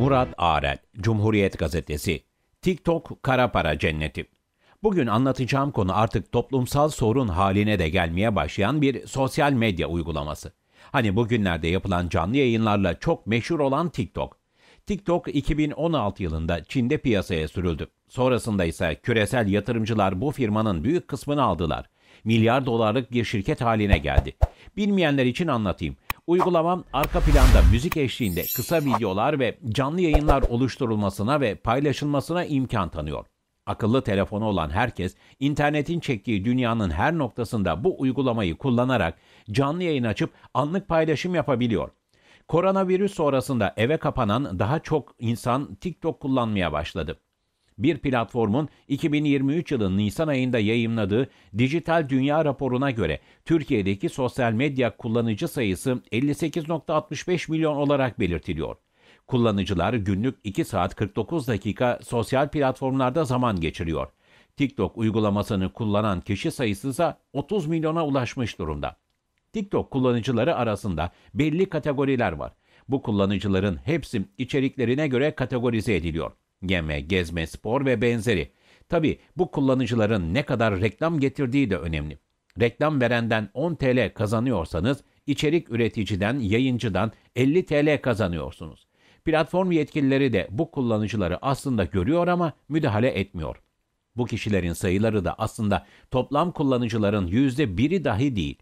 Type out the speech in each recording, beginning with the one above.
Murat Arel, Cumhuriyet Gazetesi TikTok Kara Para Cenneti Bugün anlatacağım konu artık toplumsal sorun haline de gelmeye başlayan bir sosyal medya uygulaması. Hani bugünlerde yapılan canlı yayınlarla çok meşhur olan TikTok. TikTok 2016 yılında Çin'de piyasaya sürüldü. Sonrasında ise küresel yatırımcılar bu firmanın büyük kısmını aldılar. Milyar dolarlık bir şirket haline geldi. Bilmeyenler için anlatayım. Uygulamam arka planda müzik eşliğinde kısa videolar ve canlı yayınlar oluşturulmasına ve paylaşılmasına imkan tanıyor. Akıllı telefonu olan herkes internetin çektiği dünyanın her noktasında bu uygulamayı kullanarak canlı yayın açıp anlık paylaşım yapabiliyor. Koronavirüs sonrasında eve kapanan daha çok insan TikTok kullanmaya başladı bir platformun 2023 yılının Nisan ayında yayımladığı Dijital Dünya raporuna göre Türkiye'deki sosyal medya kullanıcı sayısı 58.65 milyon olarak belirtiliyor. Kullanıcılar günlük 2 saat 49 dakika sosyal platformlarda zaman geçiriyor. TikTok uygulamasını kullanan kişi sayısı ise 30 milyona ulaşmış durumda. TikTok kullanıcıları arasında belli kategoriler var. Bu kullanıcıların hepsi içeriklerine göre kategorize ediliyor. Yeme, gezme, spor ve benzeri. Tabi bu kullanıcıların ne kadar reklam getirdiği de önemli. Reklam verenden 10 TL kazanıyorsanız içerik üreticiden, yayıncıdan 50 TL kazanıyorsunuz. Platform yetkilileri de bu kullanıcıları aslında görüyor ama müdahale etmiyor. Bu kişilerin sayıları da aslında toplam kullanıcıların %1'i dahi değil.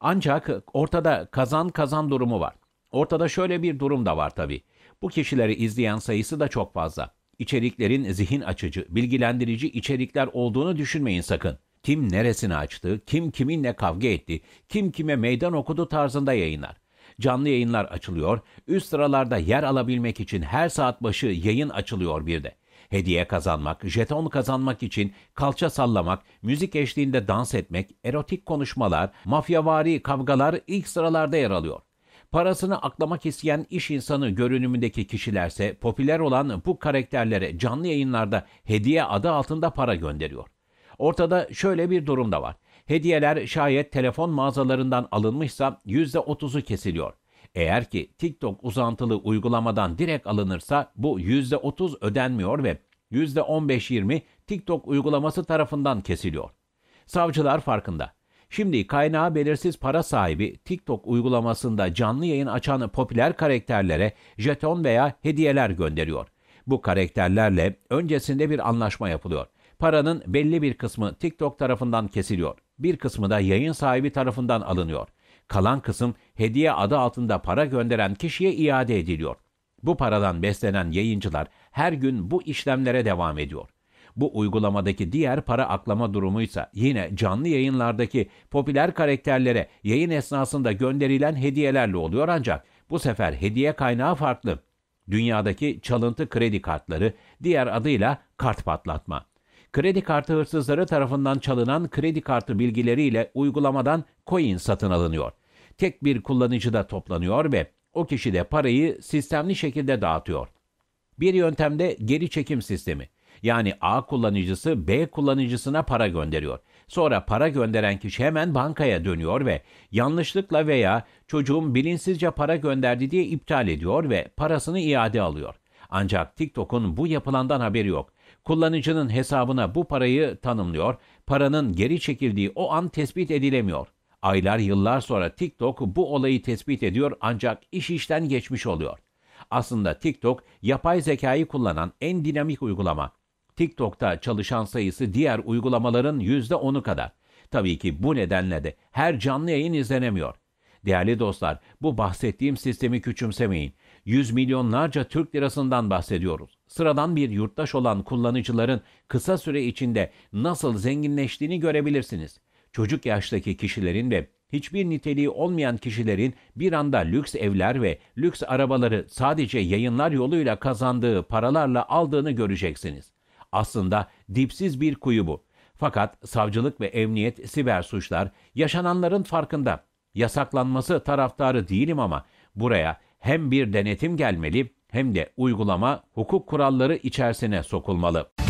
Ancak ortada kazan kazan durumu var. Ortada şöyle bir durum da var tabii. Bu kişileri izleyen sayısı da çok fazla içeriklerin zihin açıcı, bilgilendirici içerikler olduğunu düşünmeyin sakın. Kim neresini açtı, kim kiminle kavga etti, kim kime meydan okudu tarzında yayınlar. Canlı yayınlar açılıyor, üst sıralarda yer alabilmek için her saat başı yayın açılıyor bir de. Hediye kazanmak, jeton kazanmak için kalça sallamak, müzik eşliğinde dans etmek, erotik konuşmalar, mafyavari kavgalar ilk sıralarda yer alıyor. Parasını aklamak isteyen iş insanı görünümündeki kişilerse popüler olan bu karakterlere canlı yayınlarda hediye adı altında para gönderiyor. Ortada şöyle bir durum da var. Hediyeler şayet telefon mağazalarından alınmışsa %30'u kesiliyor. Eğer ki TikTok uzantılı uygulamadan direkt alınırsa bu %30 ödenmiyor ve %15-20 TikTok uygulaması tarafından kesiliyor. Savcılar farkında. Şimdi kaynağı belirsiz para sahibi TikTok uygulamasında canlı yayın açan popüler karakterlere jeton veya hediyeler gönderiyor. Bu karakterlerle öncesinde bir anlaşma yapılıyor. Paranın belli bir kısmı TikTok tarafından kesiliyor. Bir kısmı da yayın sahibi tarafından alınıyor. Kalan kısım hediye adı altında para gönderen kişiye iade ediliyor. Bu paradan beslenen yayıncılar her gün bu işlemlere devam ediyor. Bu uygulamadaki diğer para aklama durumuysa yine canlı yayınlardaki popüler karakterlere yayın esnasında gönderilen hediyelerle oluyor ancak bu sefer hediye kaynağı farklı. Dünyadaki çalıntı kredi kartları, diğer adıyla kart patlatma. Kredi kartı hırsızları tarafından çalınan kredi kartı bilgileriyle uygulamadan coin satın alınıyor. Tek bir kullanıcıda toplanıyor ve o kişi de parayı sistemli şekilde dağıtıyor. Bir yöntemde geri çekim sistemi. Yani A kullanıcısı B kullanıcısına para gönderiyor. Sonra para gönderen kişi hemen bankaya dönüyor ve yanlışlıkla veya çocuğum bilinçsizce para gönderdi diye iptal ediyor ve parasını iade alıyor. Ancak TikTok'un bu yapılandan haberi yok. Kullanıcının hesabına bu parayı tanımlıyor, paranın geri çekildiği o an tespit edilemiyor. Aylar yıllar sonra TikTok bu olayı tespit ediyor ancak iş işten geçmiş oluyor. Aslında TikTok yapay zekayı kullanan en dinamik uygulama. TikTok'ta çalışan sayısı diğer uygulamaların %10'u kadar. Tabii ki bu nedenle de her canlı yayın izlenemiyor. Değerli dostlar, bu bahsettiğim sistemi küçümsemeyin. Yüz milyonlarca Türk lirasından bahsediyoruz. Sıradan bir yurttaş olan kullanıcıların kısa süre içinde nasıl zenginleştiğini görebilirsiniz. Çocuk yaştaki kişilerin ve hiçbir niteliği olmayan kişilerin bir anda lüks evler ve lüks arabaları sadece yayınlar yoluyla kazandığı paralarla aldığını göreceksiniz. Aslında dipsiz bir kuyu bu. Fakat savcılık ve emniyet siber suçlar yaşananların farkında. Yasaklanması taraftarı değilim ama buraya hem bir denetim gelmeli hem de uygulama hukuk kuralları içerisine sokulmalı.